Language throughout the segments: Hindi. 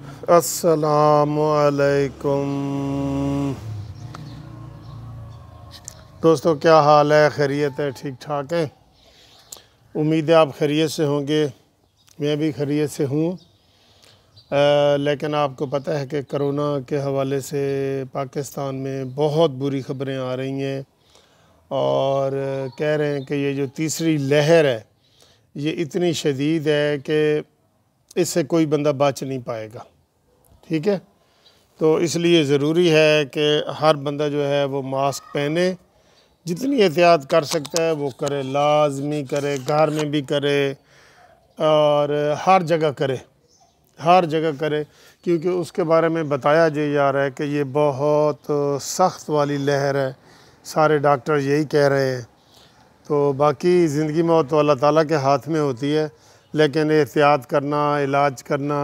असलकुम दोस्तों क्या हाल है खैरियत है ठीक ठाक है उम्मीद है आप खैरियत से होंगे मैं भी खैरियत से हूँ लेकिन आपको पता है कि करोना के हवाले से पाकिस्तान में बहुत बुरी खबरें आ रही हैं और कह रहे हैं कि ये जो तीसरी लहर है ये इतनी शदीद है कि इससे कोई बंदा बच नहीं पाएगा ठीक है तो इसलिए ज़रूरी है कि हर बंदा जो है वो मास्क पहने जितनी एहतियात कर सकता है वो करे लाजमी करे घर में भी करे और हर जगह करे हर जगह करे क्योंकि उसके बारे में बताया जो जा रहा है कि ये बहुत सख्त वाली लहर है सारे डॉक्टर यही कह रहे हैं तो बाकी ज़िंदगी मौत तो अल्लाह ताला के हाथ में होती है लेकिन एहतियात करना इलाज करना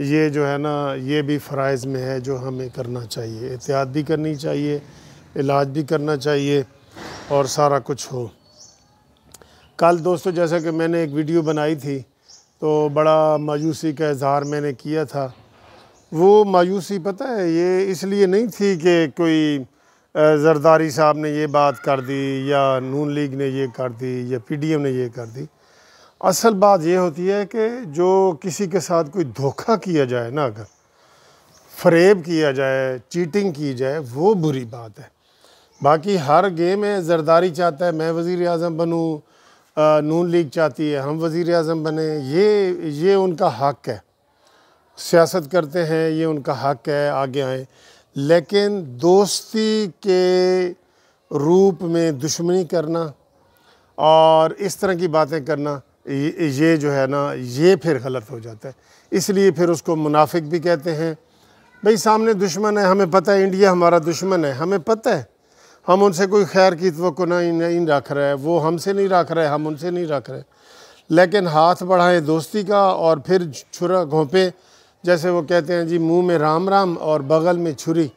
ये जो है ना ये भी फ़रज़ में है जो हमें करना चाहिए एहतियात भी करनी चाहिए इलाज भी करना चाहिए और सारा कुछ हो कल दोस्तों जैसा कि मैंने एक वीडियो बनाई थी तो बड़ा मायूसी का इजहार मैंने किया था वो मायूसी पता है ये इसलिए नहीं थी कि कोई जरदारी साहब ने ये बात कर दी या नून लीग ने ये कर दी या पीडीएम ने ये कर दी असल बात यह होती है कि जो किसी के साथ कोई धोखा किया जाए ना अगर फरेब किया जाए चीटिंग की जाए वो बुरी बात है बाकी हर गेम में जरदारी चाहता है मैं वज़ी अजम बनूँ नून लीग चाहती है हम वज़ी अजम बने ये ये उनका हक है सियासत करते हैं ये उनका हक है आगे आए लेकिन दोस्ती के रूप में दुश्मनी करना और इस तरह की बातें करना ये जो है ना ये फिर गलत हो जाता है इसलिए फिर उसको मुनाफिक भी कहते हैं भाई सामने दुश्मन है हमें पता है इंडिया हमारा दुश्मन है हमें पता है हम उनसे कोई खैर की तो नहीं, नहीं रख रहे वो हमसे नहीं रख रहे हम उनसे नहीं रख रहे लेकिन हाथ बढ़ाएं दोस्ती का और फिर छुरा घोंपे जैसे वो कहते हैं जी मुंह में राम राम और बगल में छुरी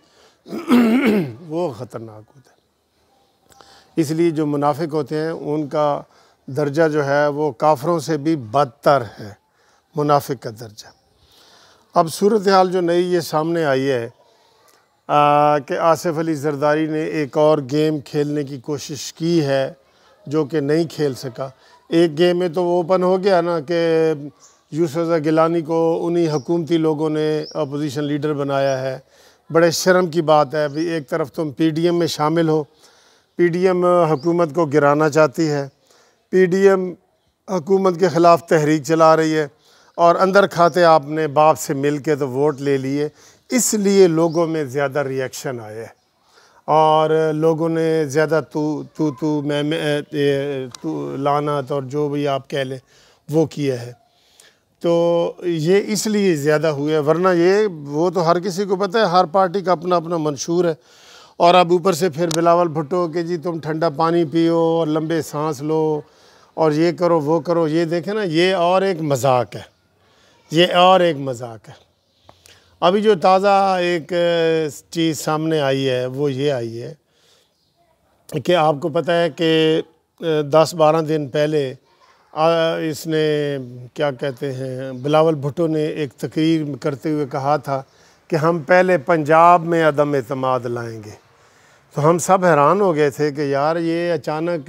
वो ख़तरनाक होता है इसलिए जो मुनाफिक होते हैं उनका दर्जा जो है वो काफरों से भी बदतर है मुनाफिक का दर्जा अब सूरत हाल जो नई ये सामने आई है कि आसिफ अली जरदारी ने एक और गेम खेलने की कोशिश की है जो कि नहीं खेल सका एक गेम में तो वो ओपन हो गया ना कि यूसुफ़ा गिलानी को उन्हीं हकूमती लोगों ने अपोजिशन लीडर बनाया है बड़े शर्म की बात है अभी एक तरफ तुम पीडीएम में शामिल हो पीडीएम हुकूमत को गिराना चाहती है पी डी एम हुकूमत के ख़िलाफ़ तहरीक चला रही है और अंदर खाते आपने बाप से मिल के तो वोट ले लिए इसलिए लोगों में ज़्यादा रिएक्शन आया है और लोगों ने ज़्यादा तू तू तू मैं मैं तू लानत और जो भी आप कह लें वो किया है तो ये इसलिए ज़्यादा हुआ है वरना ये वो तो हर किसी को पता है हर पार्टी का अपना अपना मंशूर है और अब ऊपर से फिर बिलावल भुट्टो के जी तुम ठंडा पानी पियो और लंबे सांस लो और ये करो वो करो ये देखें ना ये और एक मजाक है ये और एक मजाक है अभी जो ताज़ा एक चीज़ सामने आई है वो ये आई है कि आपको पता है कि दस बारह दिन पहले इसने क्या कहते हैं बिलावल भुट्टो ने एक तकरीर करते हुए कहा था कि हम पहले पंजाब में अदम अतमाद लाएंगे तो हम सब हैरान हो गए थे कि यार ये अचानक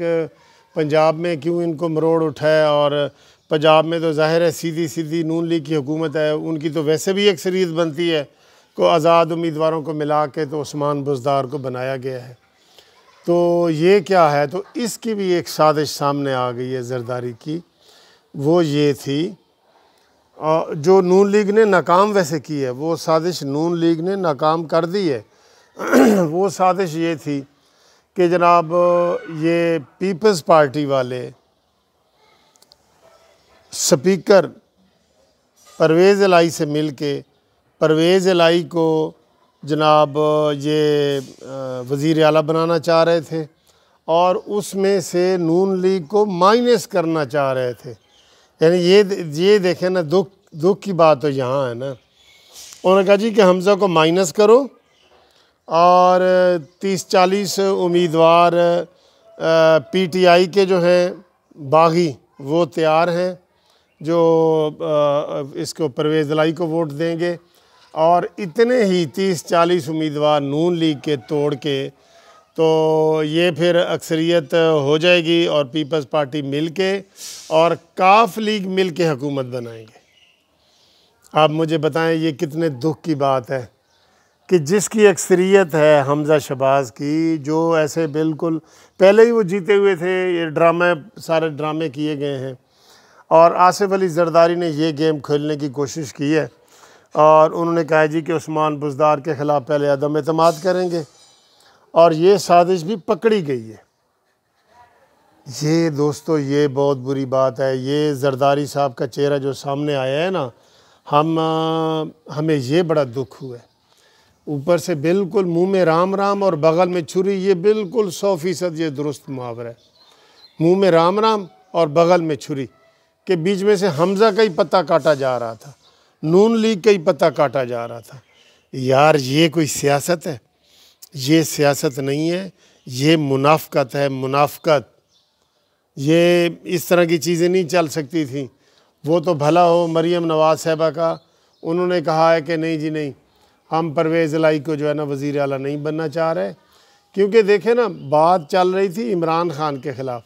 पंजाब में क्यों इनको मरोड़ उठाए और पंजाब में तो ज़ाहिर है सीधी सीधी नून लीग की हुकूमत है उनकी तो वैसे भी एक अक्सरीत बनती है को आज़ाद उम्मीदवारों को मिला के तो उस्मान बुजदार को बनाया गया है तो ये क्या है तो इसकी भी एक साजिश सामने आ गई है जरदारी की वो ये थी जो नून लीग ने नाकाम वैसे की है वो साजिश नून लीग ने नाकाम कर दी है वो साजिश ये थी कि जनाब ये पीपल्स पार्टी वाले स्पीकर परवेज़ लाई से मिल के परवेज़ लाई को जनाब ये वज़ी अला बनाना चाह रहे थे और उसमें से नून लीग को माइनस करना चाह रहे थे यानी ये ये देखें ना दुख दुख की बात तो यहाँ है ना उन्होंने कहा जी कि हमज़ा को माइनस करो और तीस चालीस उम्मीदवार पीटीआई के जो हैं बागी वो तैयार हैं जो आ, इसको परवेज़ दलाई को वोट देंगे और इतने ही तीस चालीस उम्मीदवार नून लीग के तोड़ के तो ये फिर अक्सरियत हो जाएगी और पीपल्स पार्टी मिल के और काफ लीग मिल के हुकूमत बनाएंगे आप मुझे बताएं ये कितने दुख की बात है कि जिसकी अक्सरियत है हमज़ा शबाज की जो ऐसे बिल्कुल पहले ही वो जीते हुए थे ये ड्रामे सारे ड्रामे किए गए हैं और आसिफ अली जरदारी ने ये गेम खेलने की कोशिश की है और उन्होंने कहा जी कि उस्मान बुजदार के ख़िलाफ़ पहले अदम अतमाद करेंगे और ये साजिश भी पकड़ी गई है ये दोस्तों ये बहुत बुरी बात है ये जरदारी साहब का चेहरा जो सामने आया है ना हम हमें ये बड़ा दुख हुआ है ऊपर से बिल्कुल मुंह में राम राम और बगल में छुरी ये बिल्कुल सौ फीसद ये दुरुस्त मुहावरा है मुंह में राम राम और बगल में छुरी के बीच में से हमज़ा का ही पत्ता काटा जा रहा था नून लीग का ही पत्ता काटा जा रहा था यार ये कोई सियासत है ये सियासत नहीं है ये मुनाफ़त है मुनाफ़त ये इस तरह की चीज़ें नहीं चल सकती थी वो तो भला हो मरियम नवाज़ साहबा का उन्होंने कहा है कि नहीं जी नहीं हम परवेज़ लाई को जो है ना वज़ी अला नहीं बनना चाह रहे क्योंकि देखे ना बात चल रही थी इमरान खान के ख़िलाफ़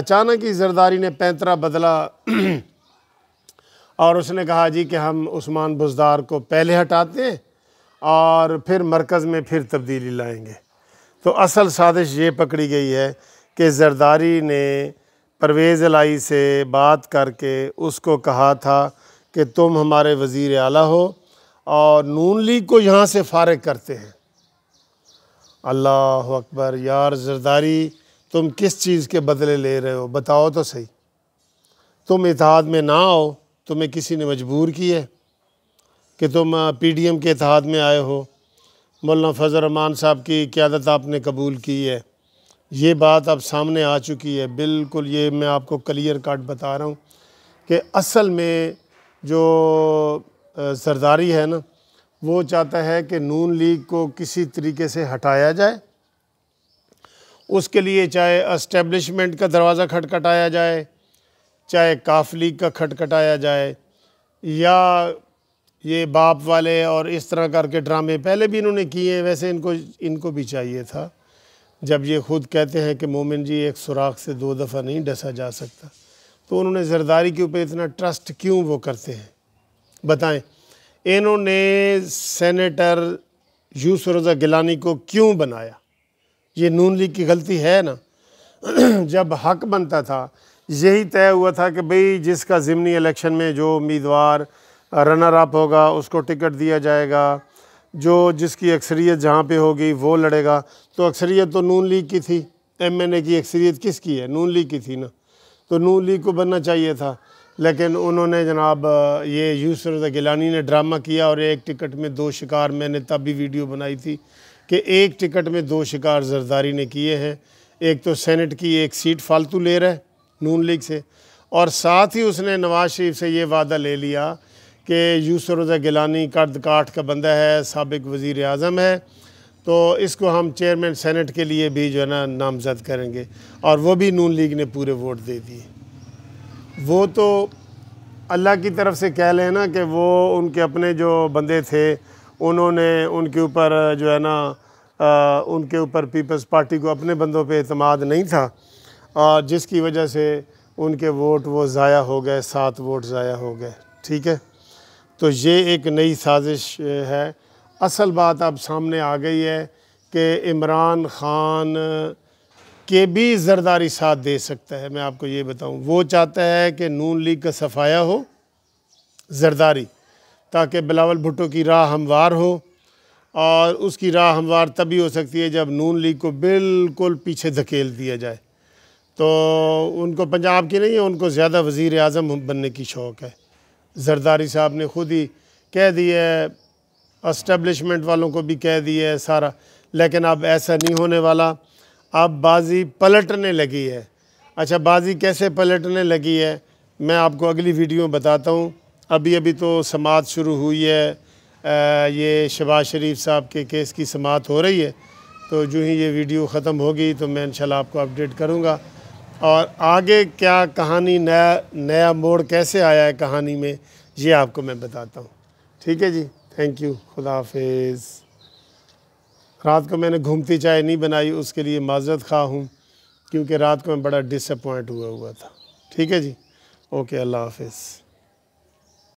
अचानक ही जरदारी ने पैंतरा बदला और उसने कहा जी कि हम उस्मान बुजदार को पहले हटाते हैं और फिर मरकज़ में फिर तब्दीली लाएंगे तो असल साजिश ये पकड़ी गई है कि जरदारी ने परवेज़ लाई से बात करके उसको कहा था कि तुम हमारे वज़ी अला हो और नून लीग को यहाँ से फारग करते हैं अल्लाह अकबर यार जरदारी तुम किस चीज़ के बदले ले रहे हो बताओ तो सही तुम इतिहाद में ना आओ तुम्हें किसी ने मजबूर किया कि तुम पी डी एम के इतिहाद में आए हो मौलाना फजल रमान साहब की क्यादत आपने कबूल की है ये बात अब सामने आ चुकी है बिल्कुल ये मैं आपको क्लियर कट बता रहा हूँ कि असल में जो सरदारी है ना वो चाहता है कि नून लीग को किसी तरीके से हटाया जाए उसके लिए चाहे अस्टेब्लिशमेंट का दरवाज़ा खटखटाया जाए चाहे काफ लीग का खटखटाया जाए या ये बाप वाले और इस तरह करके ड्रामे पहले भी इन्होंने किए हैं वैसे इनको इनको भी चाहिए था जब ये खुद कहते हैं कि मोमिन जी एक सुराख से दो दफ़ा नहीं डसा जा सकता तो उन्होंने जरदारी के ऊपर इतना ट्रस्ट क्यों वो करते हैं बताएं इन्होंने सेनेटर यूस रज़ा गिलानी को क्यों बनाया ये नून लीग की गलती है ना जब हक बनता था यही तय हुआ था कि भाई जिसका ज़िमनी इलेक्शन में जो उम्मीदवार रनर अप होगा उसको टिकट दिया जाएगा जो जिसकी अक्सरियत जहाँ पे होगी वो लड़ेगा तो अक्सरियत तो नून लीग की थी एम एन ए की अक्सरियत किसकी है नून लीग की थी ना तो नून लीग को बनना चाहिए था लेकिन उन्होंने जनाब ये यूसर गिलानी ने ड्रामा किया और एक टिकट में दो शिकार मैंने तब भी वीडियो बनाई थी कि एक टिकट में दो शिकार जरदारी ने किए हैं एक तो सेनेट की एक सीट फालतू ले रहा है नून लीग से और साथ ही उसने नवाज शरीफ से ये वादा ले लिया कि यूसर गिलानी कर्द काठ का बंदा है सबक वज़ी अजम है तो इसको हम चेयरमैन सेनेट के लिए भी जो है ना नामजद करेंगे और वो भी नून लीग ने पूरे वोट दे दिए वो तो अल्लाह की तरफ से कह लें ना कि वो उनके अपने जो बंदे थे उन्होंने उनके ऊपर जो है ना आ, उनके ऊपर पीपल्स पार्टी को अपने बंदों पे अतमाद नहीं था और जिसकी वजह से उनके वोट वो ज़ाया हो गए सात वोट ज़ाया हो गए ठीक है तो ये एक नई साजिश है असल बात अब सामने आ गई है कि इमरान ख़ान के भी जरदारी साथ दे सकता है मैं आपको ये बताऊं वो चाहता है कि नून लीग का सफाया हो जरदारी ताकि बिलावल भुट्टो की राह हमवार हो और उसकी राह हमवार तभी हो सकती है जब नून लीग को बिल्कुल पीछे धकेल दिया जाए तो उनको पंजाब की नहीं है उनको ज़्यादा वज़ी अजम बनने की शौक़ है जरदारी साहब ने खुद ही कह दिया है इस्टबलिशमेंट वालों को भी कह दिया है सारा लेकिन अब ऐसा नहीं होने वाला अब बाजी पलटने लगी है अच्छा बाजी कैसे पलटने लगी है मैं आपको अगली वीडियो में बताता हूँ अभी अभी तो समात शुरू हुई है आ, ये शबाज शरीफ साहब के केस की समात हो रही है तो जो ही ये वीडियो ख़त्म होगी तो मैं इंशाल्लाह आपको अपडेट करूँगा और आगे क्या कहानी नया नया मोड़ कैसे आया है कहानी में ये आपको मैं बताता हूँ ठीक है जी थैंक यू खुदा हाफिज़ रात को मैंने घूमती चाय नहीं बनाई उसके लिए माजरत खा हूँ क्योंकि रात को मैं बड़ा डिसअपॉइंट हुआ हुआ था ठीक है जी ओके अल्लाह हाफिज़